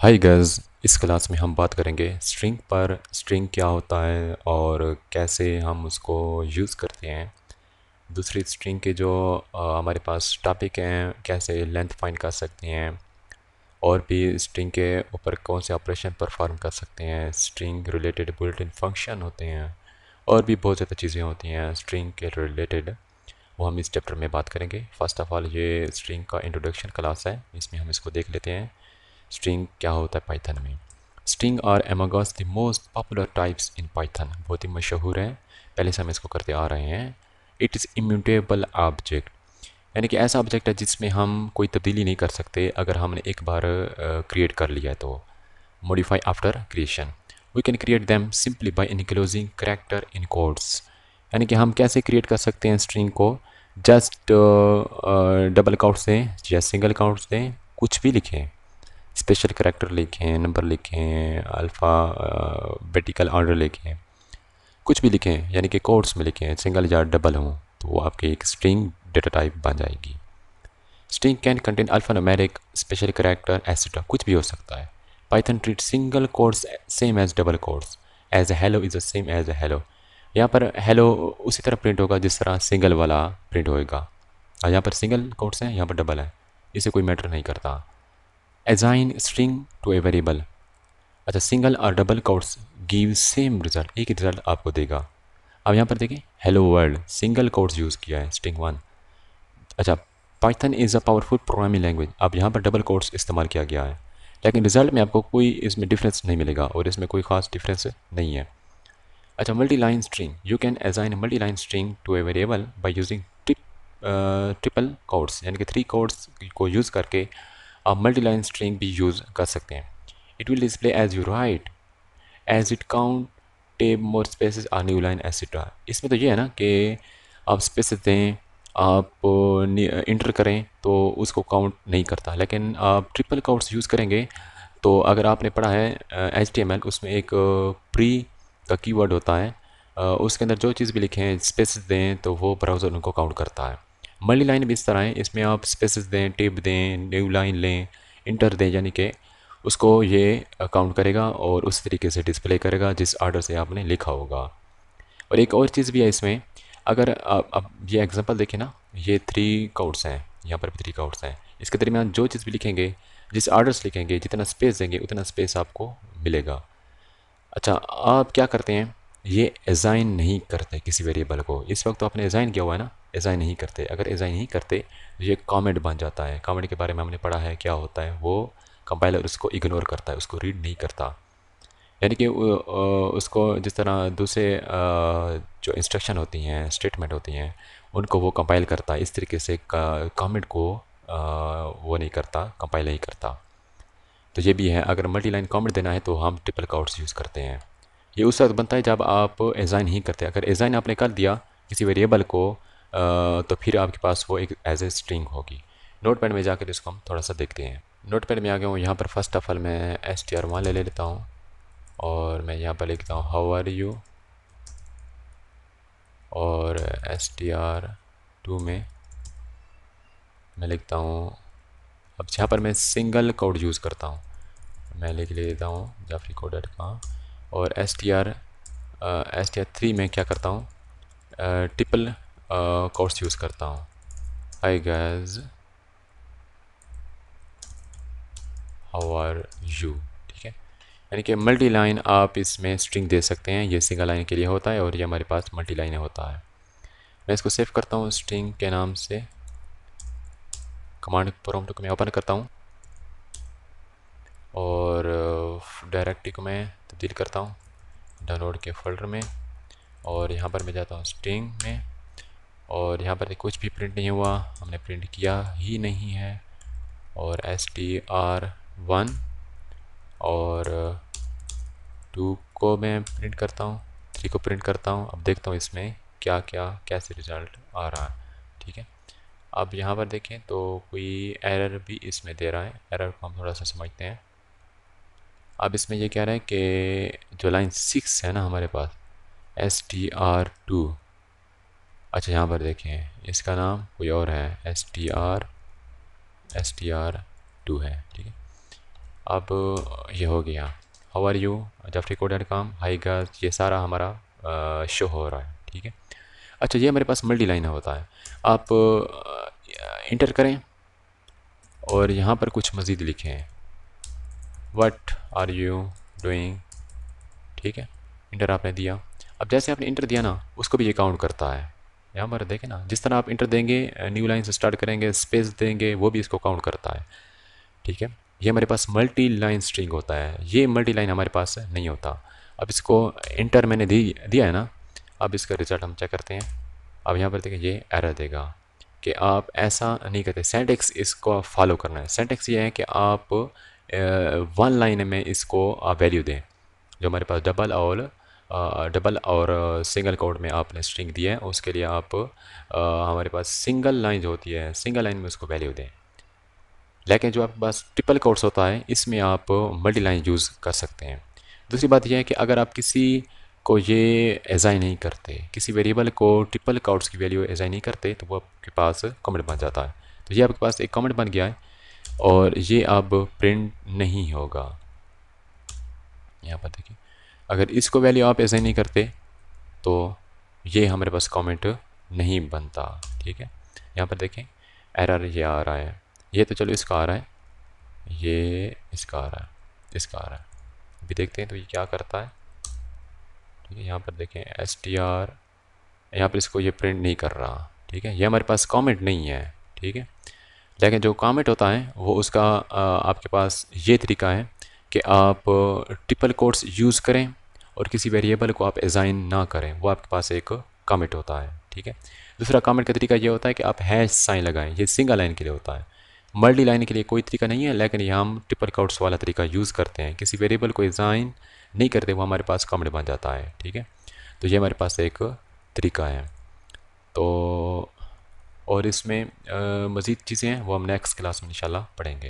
हाय गर्ज इस क्लास में हम बात करेंगे स्ट्रिंग पर स्ट्रिंग क्या होता है और कैसे हम उसको यूज़ करते हैं दूसरी स्ट्रिंग के जो हमारे पास टॉपिक हैं कैसे लेंथ फाइंड कर सकते हैं और भी स्ट्रिंग के ऊपर कौन से ऑपरेशन परफॉर्म कर सकते हैं स्ट्रिंग रिलेटेड बुलेटिन फंक्शन होते हैं और भी बहुत ज़्यादा चीज़ें होती हैं स्ट्रिंग के रिलेटेड वो हम इस चैप्टर में बात करेंगे फ़र्स्ट ऑफ़ ऑल ये स्ट्रिंग का इंट्रोडक्शन क्लास है इसमें हम इसको देख लेते हैं स्ट्रिंग क्या होता है पाइथन में string are amongst the most popular types in Python बहुत ही मशहूर है पहले से हम इसको करते आ रहे हैं इट इज़ इम्यूटेबल ऑब्जेक्ट यानी कि ऐसा ऑब्जेक्ट है जिसमें हम कोई तब्दीली नहीं कर सकते अगर हमने एक बार क्रिएट कर लिया है तो modify after creation we can create them simply by enclosing character in quotes यानी कि हम कैसे क्रिएट कर सकते हैं स्ट्रिंग को जस्ट डबल काउट्स दें या सिंगल काउट्स दें कुछ भी लिखें स्पेशल करेक्टर लिखे हैं नंबर लिखे हैं बेटिकल ऑर्डर लिखे हैं कुछ भी लिखे हैं यानी कि कोर्ट्स में लिखे हैं सिंगल या डबल हों तो वो आपकी एक स्ट्रिंग डेटा टाइप बन जाएगी string can contain alphanumeric special character etcetera कुछ भी हो सकता है Python treat single quotes same as double quotes as a hello is the same as a hello यहाँ पर हेलो उसी तरह प्रिंट होगा जिस तरह सिंगल वाला प्रिंट होएगा यहाँ पर सिंगल कोर्स हैं यहाँ पर डबल है इसे कोई मैटर नहीं करता assign string to a variable अच्छा सिंगल और double quotes give same result एक रिजल्ट आपको देगा अब यहाँ पर देखें hello world single quotes use किया है स्ट्रिंग वन अच्छा Python is a powerful programming language अब यहाँ पर डबल कोट्स इस्तेमाल किया गया है लेकिन रिजल्ट में आपको कोई इसमें डिफरेंस नहीं मिलेगा और इसमें कोई खास डिफरेंस नहीं है अच्छा multi line string you can assign multi line string to a variable by using trip triple quotes यानी कि थ्री कोड्स को यूज़ करके आप मल्टी लाइन स्ट्रिंग भी यूज़ कर सकते हैं it will display as you write as it count tab more space a new line etcetera इसमें तो ये है ना कि आप स्पेस दें आप इंटर करें तो उसको काउंट नहीं करता लेकिन आप ट्रिपल काउंट्स यूज़ करेंगे तो अगर आपने पढ़ा है एच टी एम एल उसमें एक प्री का कीवर्ड होता है उसके अंदर जो चीज़ भी लिखें स्पेस दें तो वो ब्राउज़र उनको काउंट करता है मल्टी लाइन भी इस तरह है इसमें आप स्पेस दें टिप दें न्यू लाइन लें इंटर दें यानी कि उसको ये काउंट करेगा और उस तरीके से डिस्प्ले करेगा जिस आर्डर से आपने लिखा होगा और एक और चीज़ भी है इसमें अगर आप अब ये एग्जांपल देखें ना ये थ्री काउट्स हैं यहाँ पर भी थ्री काउट्स हैं इसके दरमियान जो चीज़ भी लिखेंगे जिस आर्डर से लिखेंगे जितना स्पेस देंगे उतना स्पेस आपको मिलेगा अच्छा आप क्या करते हैं ये एज़ाइन नहीं करते किसी वेरिएबल को इस वक्त तो आपने एज़ाइन किया हुआ है ना एज़ाई नहीं करते अगर एज़ाई नहीं करते तो ये कॉमेंट बन जाता है कॉमेंट के बारे में हमने पढ़ा है क्या होता है वो कंपाइलर उसको इग्नोर करता है उसको रीड नहीं करता यानी कि उसको जिस तरह दूसरे जो इंस्ट्रक्शन होती हैं स्टेटमेंट होती हैं उनको वो कंपाइल करता है इस तरीके से कमेंट को वो नहीं करता कंपाइल नहीं करता तो ये भी है अगर मल्टी लाइन कॉमेंट देना है तो हम ट्रिपल काउट्स यूज़ करते हैं ये उस वक्त बनता है जब आप एज़ाइन ही करते हैं अगर एज़ाइन आपने कर दिया किसी वेरिएबल को तो फिर आपके पास वो एक एज ए स्ट्रिंग होगी नोट पैड में जाकर इसको हम थोड़ा सा देखते हैं नोट पैड में आ गया हूँ यहाँ पर फर्स्ट ऑफ ऑल मैं एस टी आर वन ले लेता हूँ और मैं यहाँ पर लिखता हूँ हाउ आर यू और एस टी आर टू में मैं लिखता हूँ अब यहाँ पर मैं सिंगल कोड यूज़ करता हूँ मैं लिख लेता हूँ जाफरी कोड एट कॉम और S T R S T R three में क्या करता हूँ ट्रिपल कोर्स यूज़ करता हूँ I guess how are you ठीक है यानी कि मल्टी लाइन आप इसमें स्ट्रिंग दे सकते हैं ये सिंगल लाइन के लिए होता है और ये हमारे पास मल्टी लाइन होता है मैं इसको सेव करता हूँ स्ट्रिंग के नाम से कमांड प्रॉम्प्ट को मैं ओपन करता हूँ और डायरेक्टरी uh, को मैं तब्दील करता हूँ डाउनलोड के फोल्डर में और यहाँ पर मैं जाता हूँ स्ट्रिंग में और यहाँ पर कुछ भी प्रिंट नहीं हुआ हमने प्रिंट किया ही नहीं है और एस टी आर वन और टू को मैं प्रिंट करता हूँ थ्री को प्रिंट करता हूँ अब देखता हूँ इसमें क्या क्या कैसे रिज़ल्ट आ रहा है ठीक है अब यहाँ पर देखें तो कोई एरर भी इसमें दे रहा है एरर को हम थोड़ा सा समझते हैं अब इसमें ये कह रहे हैं कि जो लाइन सिक्स है ना हमारे पास एस टी आर टू अच्छा यहाँ पर देखें इसका नाम कोई और है S T R S T R two है ठीक है अब ये हो गया हाउ आर यू जाफ्टी कोड काम हाई गर्ल्स ये सारा हमारा आ, शो हो रहा है ठीक है अच्छा ये हमारे पास मल्टी लाइन होता है आप इंटर करें और यहाँ पर कुछ मज़ीद लिखें वट आर यू डूइंग ठीक है इंटर आपने दिया अब जैसे आपने इंटर दिया ना उसको भी ये काउंट करता है यहाँ पर देखें ना जिस तरह आप इंटर देंगे न्यू लाइन स्टार्ट करेंगे स्पेस देंगे वो भी इसको काउंट करता है ठीक है ये हमारे पास मल्टी लाइन स्ट्रिंग होता है ये मल्टी लाइन हमारे पास नहीं होता अब इसको इंटर मैंने दी दिया है ना अब इसका रिज़ल्ट हम चेक करते हैं अब यहाँ पर देखें ये एरर देगा कि आप ऐसा नहीं करते सेंटेक्स इसको फॉलो करना है सेंटेक्स ये है कि आप वन लाइन में इसको वैल्यू दें जो हमारे पास डबल और डबल और सिंगल कोड में आपने स्ट्रिंग दी है उसके लिए आप हमारे पास सिंगल लाइन जो होती है सिंगल लाइन में उसको वैल्यू दें लेकिन जो आपके पास ट्रिपल कोड्स होता है इसमें आप मल्टी लाइन यूज़ कर सकते हैं दूसरी बात यह है कि अगर आप किसी को ये एजाई नहीं करते किसी वेरिएबल को ट्रिपल काउट्स की वैल्यू एजाई नहीं करते तो वो आपके पास कमेंट बन जाता है तो ये आपके पास एक कमेंट बन गया है और ये अब प्रिंट नहीं होगा यहाँ पर देखिए अगर इसको वैल्यू आप ऐसे नहीं करते तो ये हमारे पास कमेंट नहीं बनता ठीक है यहाँ पर देखें एरर ये आ रहा है ये तो चलो इसका आ रहा है ये इसका आ रहा है इसका आ रहा है अभी देखते हैं तो ये क्या करता है ठीक है यहाँ पर देखें एस टी आर यहाँ पर इसको ये प्रिंट नहीं कर रहा ठीक है ये हमारे पास कॉमेंट नहीं है ठीक है लेकिन जो कॉमेंट होता है वो उसका आपके पास ये तरीका है कि आप ट्रिपल कोट्स यूज़ करें और किसी वेरिएबल को आप एज़ाइन ना करें वो आपके पास एक कमेंट होता है ठीक है दूसरा कमेंट का तरीका ये होता है कि आप हैश साइन लगाएं ये सिंगल लाइन के लिए होता है मल्टी लाइन के लिए कोई तरीका नहीं है लेकिन ये हम ट्रिपल कोर्ट्स वाला तरीका यूज़ करते हैं किसी वेरिएबल को एज़ाइन नहीं करते वो हमारे पास कमेंट बन जाता है ठीक है तो ये हमारे पास एक तरीका है तो और इसमें मज़ीद चीज़ें हैं वो हम नेक्स्ट क्लास में इंशाल्लाह पढ़ेंगे